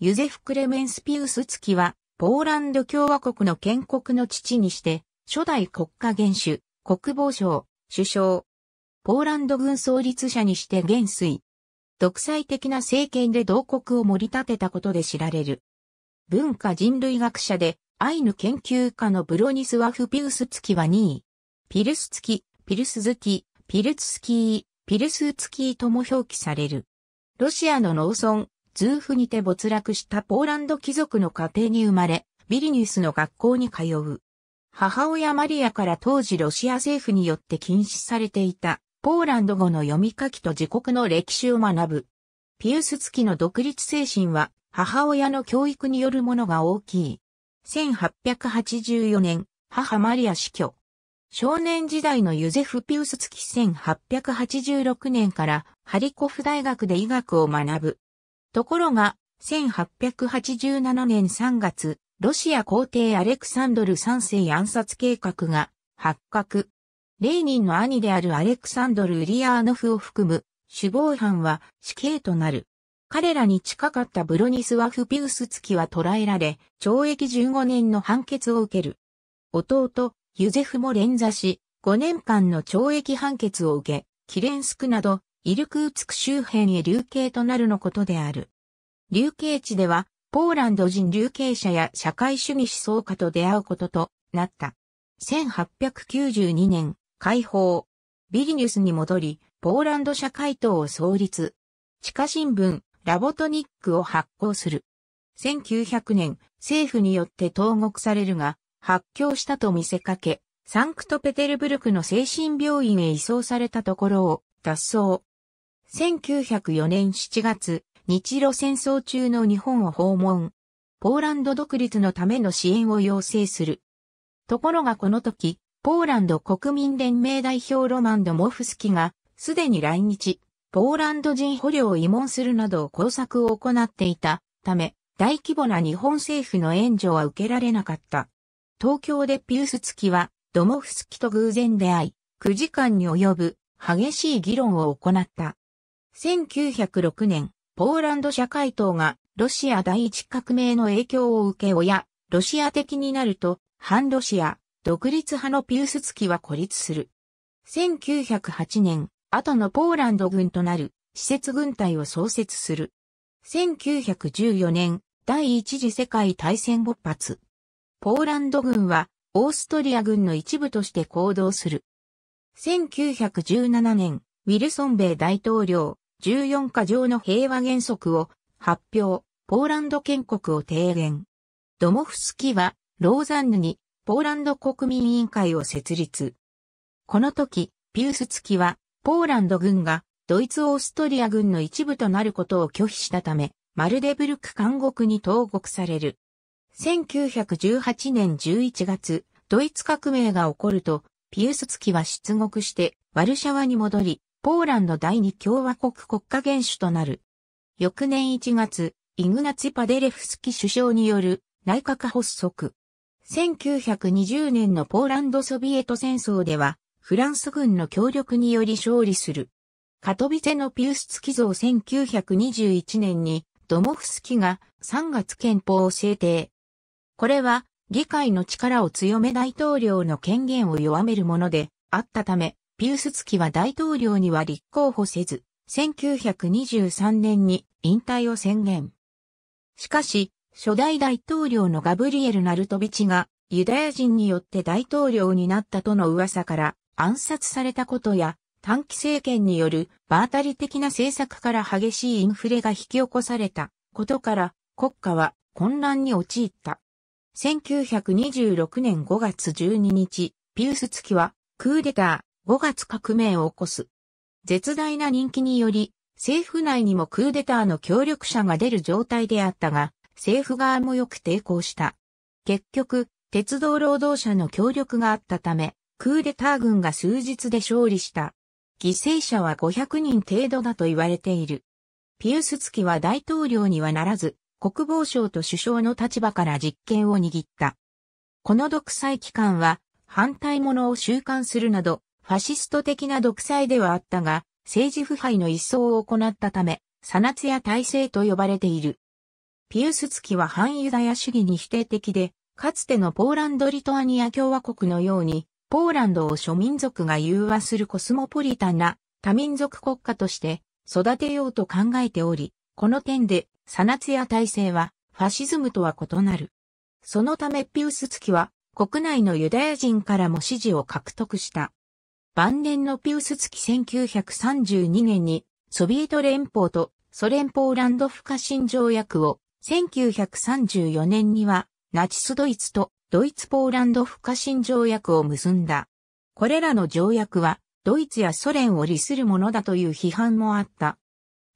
ユゼフ・クレメンスピウス月は、ポーランド共和国の建国の父にして、初代国家元首、国防省、首相、ポーランド軍創立者にして元帥。独裁的な政権で同国を盛り立てたことで知られる。文化人類学者で、アイヌ研究家のブロニスワフ・ピウスツキは2位。ピルスツキ、ピルスズキ、ピルツスキー、ピルスーツキーとも表記される。ロシアの農村、ズーフにて没落したポーランド貴族の家庭に生まれ、ビリニュスの学校に通う。母親マリアから当時ロシア政府によって禁止されていた、ポーランド語の読み書きと自国の歴史を学ぶ。ピウスツキの独立精神は、母親の教育によるものが大きい。1884年、母マリア死去。少年時代のユゼフ・ピウスツキ1886年からハリコフ大学で医学を学ぶ。ところが、1887年3月、ロシア皇帝アレクサンドル3世暗殺計画が発覚。レーニンの兄であるアレクサンドル・ウリアーノフを含む首謀犯は死刑となる。彼らに近かったブロニスワフピウスツキは捕らえられ、懲役15年の判決を受ける。弟、ユゼフも連座し、5年間の懲役判決を受け、キレンスクなどイルクーツク周辺へ流刑となるのことである。流刑地では、ポーランド人流刑者や社会主義思想家と出会うこととなった。1892年、解放。ビリニュスに戻り、ポーランド社会党を創立。地下新聞、ラボトニックを発行する。1900年、政府によって投獄されるが、発狂したと見せかけ、サンクトペテルブルクの精神病院へ移送されたところを脱走。1904年7月、日露戦争中の日本を訪問。ポーランド独立のための支援を要請する。ところがこの時、ポーランド国民連盟代表ロマンド・モフスキが、すでに来日、ポーランド人捕虜を慰問するなど工作を行っていたため、大規模な日本政府の援助は受けられなかった。東京でピウス付きは、ドモフスキと偶然出会い、9時間に及ぶ激しい議論を行った。1906年、ポーランド社会党がロシア第一革命の影響を受け親、ロシア的になると、反ロシア、独立派のピウスツキは孤立する。1908年、後のポーランド軍となる、施設軍隊を創設する。1914年、第一次世界大戦勃発。ポーランド軍は、オーストリア軍の一部として行動する。1917年、ウィルソン米大統領、14か条の平和原則を発表、ポーランド建国を提言。ドモフスキは、ローザンヌに、ポーランド国民委員会を設立。この時、ピウスツキは、ポーランド軍が、ドイツ・オーストリア軍の一部となることを拒否したため、マルデブルク監獄に投獄される。1918年11月、ドイツ革命が起こると、ピウスツキは出獄して、ワルシャワに戻り、ポーランド第二共和国国家元首となる。翌年1月、イグナツィ・パデレフスキ首相による内閣発足。1920年のポーランドソビエト戦争では、フランス軍の協力により勝利する。カトビツェのピウスツキ像1921年にドモフスキが3月憲法を制定。これは議会の力を強め大統領の権限を弱めるものであったため、ピウスツキは大統領には立候補せず、1923年に引退を宣言。しかし、初代大統領のガブリエル・ナルトビチがユダヤ人によって大統領になったとの噂から暗殺されたことや短期政権による場当たり的な政策から激しいインフレが引き起こされたことから国家は混乱に陥った。1926年5月12日、ピウスツキはクーデター、5月革命を起こす。絶大な人気により、政府内にもクーデターの協力者が出る状態であったが、政府側もよく抵抗した。結局、鉄道労働者の協力があったため、クーデター軍が数日で勝利した。犠牲者は500人程度だと言われている。ピウスツキは大統領にはならず、国防省と首相の立場から実権を握った。この独裁機関は、反対者を収監するなど、ファシスト的な独裁ではあったが、政治腐敗の一掃を行ったため、サナツヤ体制と呼ばれている。ピウスツキは反ユダヤ主義に否定的で、かつてのポーランド・リトアニア共和国のように、ポーランドを諸民族が融和するコスモポリタンな多民族国家として育てようと考えており、この点でサナツヤ体制はファシズムとは異なる。そのためピウスツキは国内のユダヤ人からも支持を獲得した。晩年のピウス月1932年に、ソビエト連邦とソ連ポーランド不可侵条約を、1934年には、ナチスドイツとドイツポーランド不可侵条約を結んだ。これらの条約は、ドイツやソ連を利するものだという批判もあった。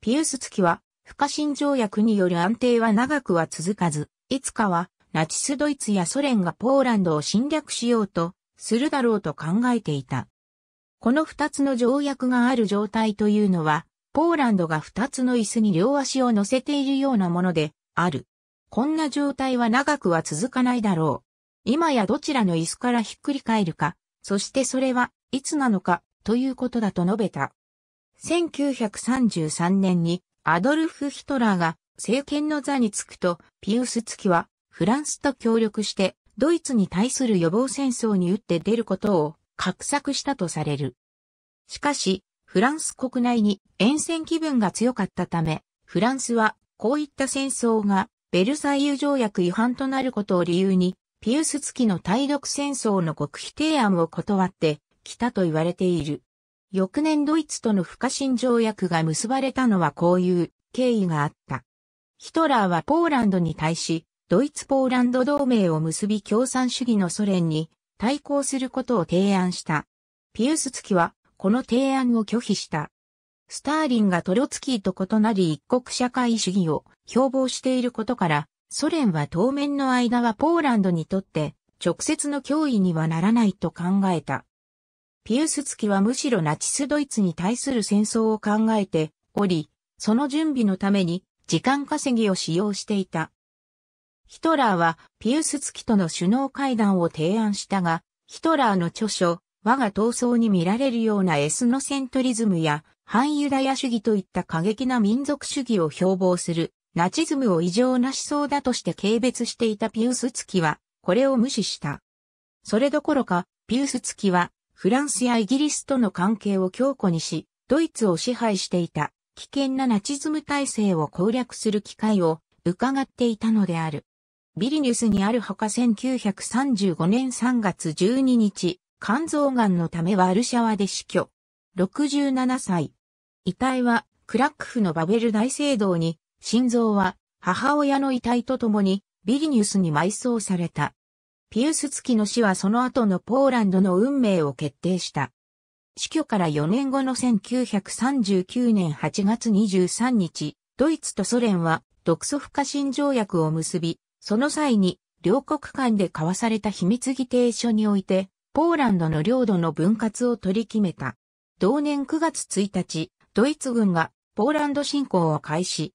ピウス月は、不可侵条約による安定は長くは続かず、いつかは、ナチスドイツやソ連がポーランドを侵略しようと、するだろうと考えていた。この二つの条約がある状態というのは、ポーランドが二つの椅子に両足を乗せているようなもので、ある。こんな状態は長くは続かないだろう。今やどちらの椅子からひっくり返るか、そしてそれはいつなのか、ということだと述べた。1933年にアドルフ・ヒトラーが政権の座につくと、ピウス付きはフランスと協力してドイツに対する予防戦争に打って出ることを画策したとされる。しかし、フランス国内に沿線気分が強かったため、フランスはこういった戦争がベルサイユ条約違反となることを理由に、ピウス付きの対独戦争の極秘提案を断ってきたと言われている。翌年ドイツとの不可侵条約が結ばれたのはこういう経緯があった。ヒトラーはポーランドに対し、ドイツ・ポーランド同盟を結び共産主義のソ連に対抗することを提案した。ピウスツキは、この提案を拒否した。スターリンがトロツキーと異なり一国社会主義を標榜していることから、ソ連は当面の間はポーランドにとって直接の脅威にはならないと考えた。ピウスツキはむしろナチスドイツに対する戦争を考えており、その準備のために時間稼ぎを使用していた。ヒトラーはピウスツキとの首脳会談を提案したが、ヒトラーの著書、我が闘争に見られるようなエスノセントリズムや反ユダヤ主義といった過激な民族主義を標榜するナチズムを異常な思想だとして軽蔑していたピウスツキは、これを無視した。それどころか、ピウスツキは、フランスやイギリスとの関係を強固にし、ドイツを支配していた危険なナチズム体制を攻略する機会を伺っていたのである。ビリニュスにあるほか1935年3月12日、肝臓がんのためワルシャワで死去。67歳。遺体はクラックフのバベル大聖堂に、心臓は母親の遺体と共にビリニュスに埋葬された。ピウスツキの死はその後のポーランドの運命を決定した。死去から4年後の1939年8月23日、ドイツとソ連は独ソ不可侵条約を結び、その際に、両国間で交わされた秘密議定書において、ポーランドの領土の分割を取り決めた。同年9月1日、ドイツ軍がポーランド侵攻を開始。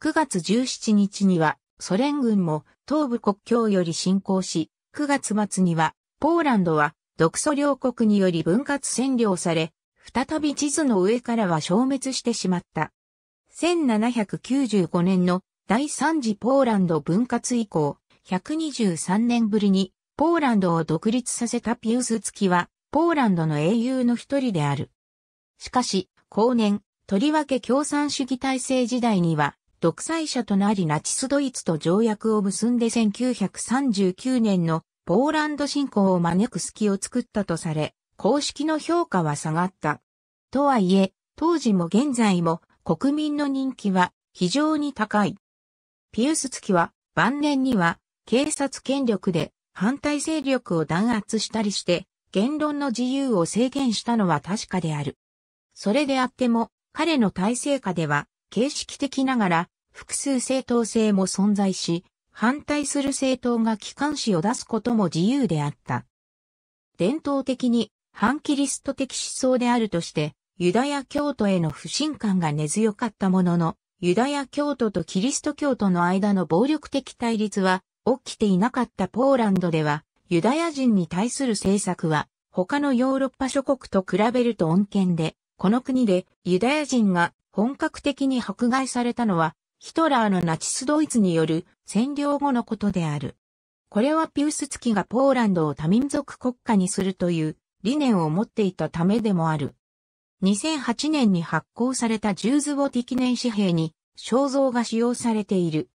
9月17日には、ソ連軍も東部国境より侵攻し、9月末には、ポーランドは独ソ両国により分割占領され、再び地図の上からは消滅してしまった。1795年の第3次ポーランド分割以降、123年ぶりにポーランドを独立させたピウス付きは、ポーランドの英雄の一人である。しかし、後年、とりわけ共産主義体制時代には、独裁者となりナチスドイツと条約を結んで1939年のポーランド侵攻を招く隙を作ったとされ、公式の評価は下がった。とはいえ、当時も現在も国民の人気は非常に高い。ピウス付きは晩年には警察権力で反対勢力を弾圧したりして言論の自由を制限したのは確かである。それであっても彼の体制下では形式的ながら複数正当性も存在し、反対する政党が機関誌を出すことも自由であった。伝統的に反キリスト的思想であるとして、ユダヤ教徒への不信感が根強かったものの、ユダヤ教徒とキリスト教徒の間の暴力的対立は起きていなかったポーランドでは、ユダヤ人に対する政策は他のヨーロッパ諸国と比べると穏健で、この国でユダヤ人が本格的に迫害されたのはヒトラーのナチスドイツによる占領後のことである。これはピウス付きがポーランドを多民族国家にするという理念を持っていたためでもある。2008年に発行されたジューズウォティ記念紙幣に肖像が使用されている。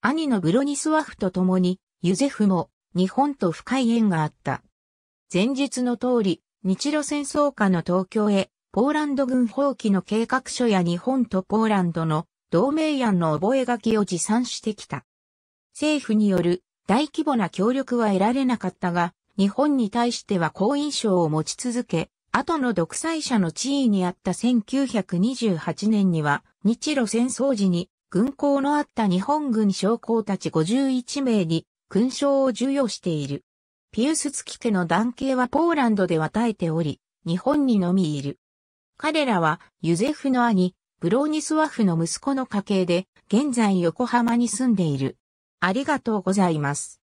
兄のブロニスワフと共に、ユゼフも日本と深い縁があった。前述の通り、日露戦争下の東京へ、ポーランド軍放棄の計画書や日本とポーランドの同盟案の覚書を持参してきた。政府による大規模な協力は得られなかったが、日本に対しては好印象を持ち続け、後の独裁者の地位にあった1928年には、日露戦争時に軍港のあった日本軍将校たち51名に勲章を授与している。ピウスツキ家の男系はポーランドで与えており、日本にのみいる。彼らはユゼフの兄、ブローニスワフの息子の家系で、現在横浜に住んでいる。ありがとうございます。